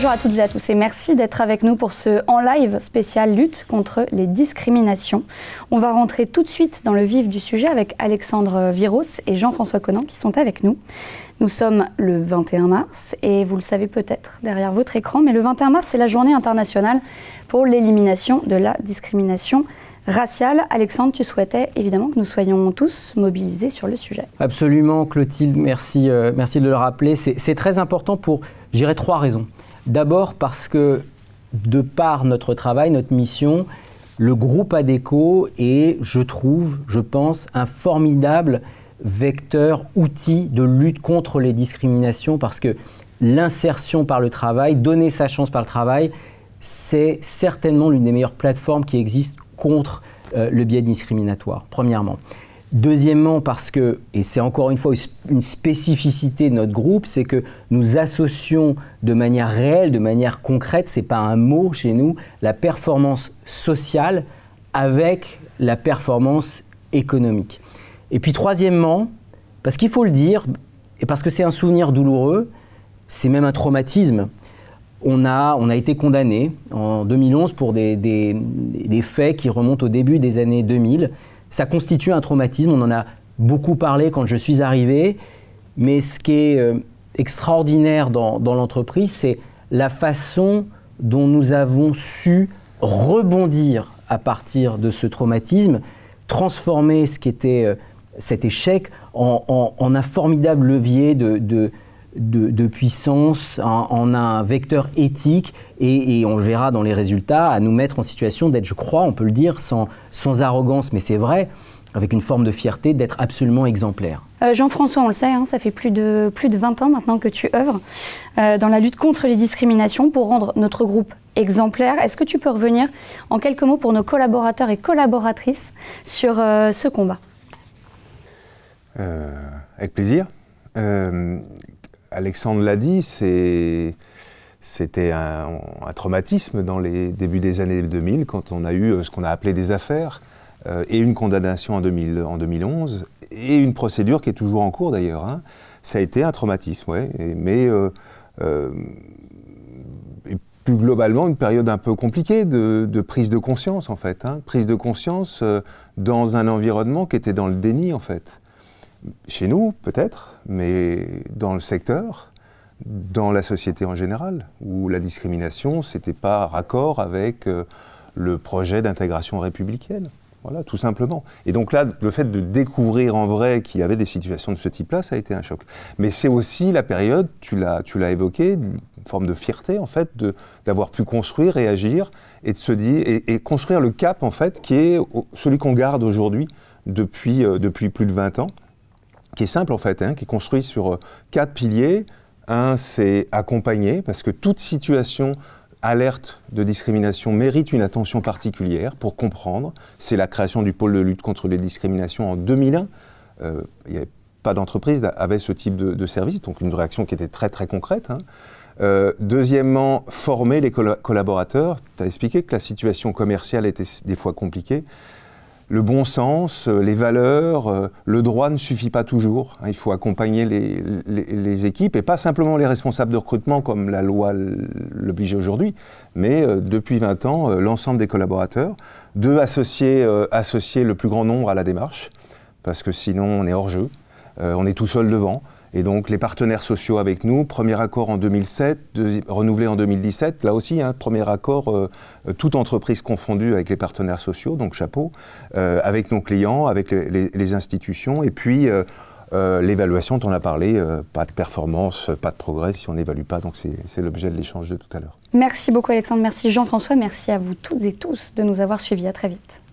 Bonjour à toutes et à tous et merci d'être avec nous pour ce En Live spécial lutte contre les discriminations. On va rentrer tout de suite dans le vif du sujet avec Alexandre Viros et Jean-François Conan qui sont avec nous. Nous sommes le 21 mars et vous le savez peut-être derrière votre écran, mais le 21 mars c'est la journée internationale pour l'élimination de la discrimination raciale. Alexandre, tu souhaitais évidemment que nous soyons tous mobilisés sur le sujet. Absolument, Clotilde, merci, euh, merci de le rappeler. C'est très important pour, j'irai trois raisons. D'abord parce que, de par notre travail, notre mission, le groupe ADECO est, je trouve, je pense, un formidable vecteur, outil de lutte contre les discriminations parce que l'insertion par le travail, donner sa chance par le travail, c'est certainement l'une des meilleures plateformes qui existent contre euh, le biais discriminatoire, premièrement. Deuxièmement, parce que, et c'est encore une fois une spécificité de notre groupe, c'est que nous associons de manière réelle, de manière concrète, c'est pas un mot chez nous, la performance sociale avec la performance économique. Et puis troisièmement, parce qu'il faut le dire, et parce que c'est un souvenir douloureux, c'est même un traumatisme, on a, été condamné en 2011 pour des, des, des faits qui remontent au début des années 2000 ça constitue un traumatisme. On en a beaucoup parlé quand je suis arrivé. Mais ce qui est euh, extraordinaire dans, l'entreprise, c'est la façon dont nous avons su rebondir à partir de ce traumatisme, transformer ce qui était euh, cet échec en, un formidable levier de de, puissance, en, un vecteur éthique, et, on le verra dans les résultats, à nous mettre en situation d'être, je crois, on peut le dire, sans, sans arrogance, mais c'est vrai, avec une forme de fierté, d'être absolument exemplaire. Euh, Jean-François, on le sait, hein, ça fait plus de, plus de 20 ans maintenant que tu œuvres euh, dans la lutte contre les discriminations pour rendre notre groupe exemplaire. Est-ce que tu peux revenir en quelques mots pour nos collaborateurs et collaboratrices sur euh, ce combat Avec plaisir. Alexandre l'a dit, c'était un, traumatisme dans les débuts des années 2000 quand on a eu euh, ce qu'on a appelé des affaires euh, et une condamnation en, 2011 et une procédure qui est toujours en cours d'ailleurs. Hein. Ça a été un traumatisme, mais euh, plus globalement une période un peu compliquée de, prise de conscience en fait, hein. prise de conscience dans un environnement qui était dans le déni en fait. Chez nous, peut-être, mais dans le secteur, dans la société en général, où la discrimination, c'était pas raccord avec euh, le projet d'intégration républicaine. Voilà, tout simplement. Et donc là, le fait de découvrir en vrai qu'il y avait des situations de ce type-là, ça a été un choc. Mais c'est aussi la période, tu l'as, évoqué, une forme de fierté, en fait, d'avoir pu construire et agir et de se dire, et, construire le cap, en fait, qui est celui qu'on garde aujourd'hui depuis, euh, depuis plus de 20 ans, qui est simple en fait, hein, qui est construit sur euh, quatre piliers. Un, c'est accompagner, parce que toute situation alerte de discrimination mérite une attention particulière pour comprendre. C'est la création du pôle de lutte contre les discriminations en 2001. Euh, il n'y avait pas d'entreprise avait ce type de, service, donc une réaction qui était très très concrète. Hein. Euh, deuxièmement, former les collaborateurs. Tu as expliqué que la situation commerciale était des fois compliquée le bon sens, euh, les valeurs, euh, le droit ne suffit pas toujours. Hein. Il faut accompagner les, équipes et pas simplement les responsables de recrutement comme la loi l'oblige aujourd'hui, mais euh, depuis 20 ans, l'ensemble des collaborateurs, de associer, le plus grand nombre à la démarche, parce que sinon on est hors jeu, on est tout seul devant. Et donc les partenaires sociaux avec nous, premier accord en 2007, renouvelé en 2017, là aussi, hein, premier accord, euh, euh, toute entreprise confondue avec les partenaires sociaux, donc chapeau, euh, avec nos clients, avec les, institutions, et puis l'évaluation dont on a parlé, pas de performance, pas de progrès si on n'évalue pas, donc c'est l'objet de l'échange de tout à l'heure. Merci beaucoup Alexandre, merci Jean-François, merci à vous toutes et tous de nous avoir suivis, à très vite.